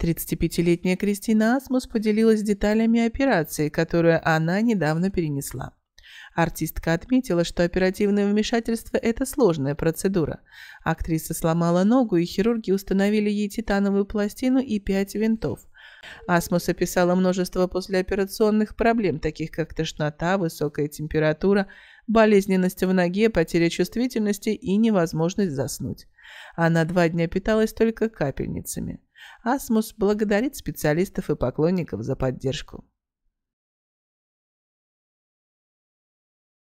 35-летняя Кристина Асмус поделилась деталями операции, которую она недавно перенесла. Артистка отметила, что оперативное вмешательство – это сложная процедура. Актриса сломала ногу, и хирурги установили ей титановую пластину и пять винтов. Асмус описала множество послеоперационных проблем, таких как тошнота, высокая температура, болезненность в ноге, потеря чувствительности и невозможность заснуть. Она два дня питалась только капельницами. Асмус благодарит специалистов и поклонников за поддержку.